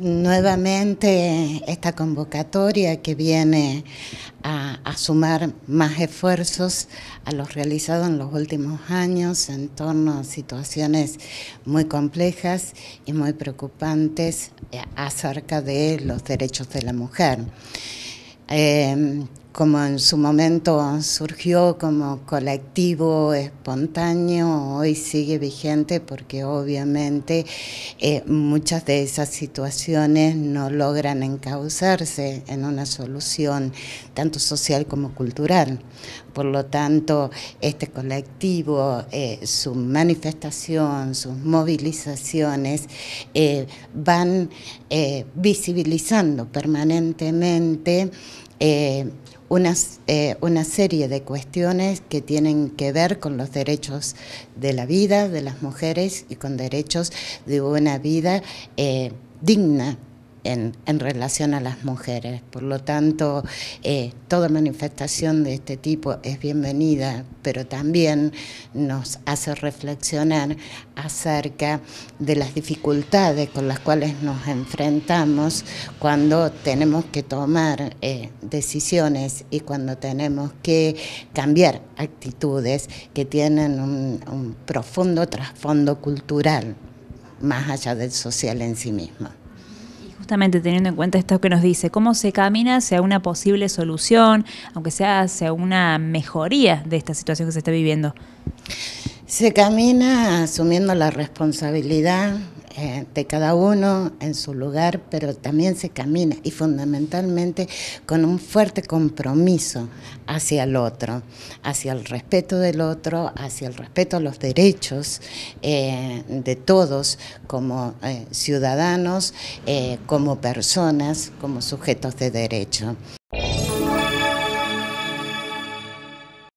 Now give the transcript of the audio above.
Nuevamente esta convocatoria que viene a, sumar más esfuerzos a los realizados en los últimos años en torno a situaciones muy complejas y muy preocupantes eh, acerca de los derechos de la mujer. Eh, como en su momento surgió como colectivo espontáneo, hoy sigue vigente porque obviamente eh, muchas de esas situaciones no logran encauzarse en una solución tanto social como cultural. Por lo tanto, este colectivo, eh, su manifestación, sus movilizaciones eh, van visibilizando permanentemente eh, eh, una serie de cuestiones que tienen que ver con los derechos de la vida de las mujeres y con derechos de una vida eh, digna en, relación a las mujeres. Por lo tanto, eh, toda manifestación de este tipo es bienvenida, pero también nos hace reflexionar acerca de las dificultades con las cuales nos enfrentamos cuando tenemos que tomar eh, decisiones y cuando tenemos que cambiar actitudes que tienen un, un profundo trasfondo cultural más allá del social en sí mismo justamente teniendo en cuenta esto que nos dice, cómo se camina hacia una posible solución, aunque sea hacia una mejoría de esta situación que se está viviendo. Se camina asumiendo la responsabilidad eh, de cada uno en su lugar, pero también se camina y fundamentalmente con un fuerte compromiso hacia el otro, hacia el respeto del otro, hacia el respeto a los derechos eh, de todos como eh, ciudadanos, como personas, como sujetos de derecho.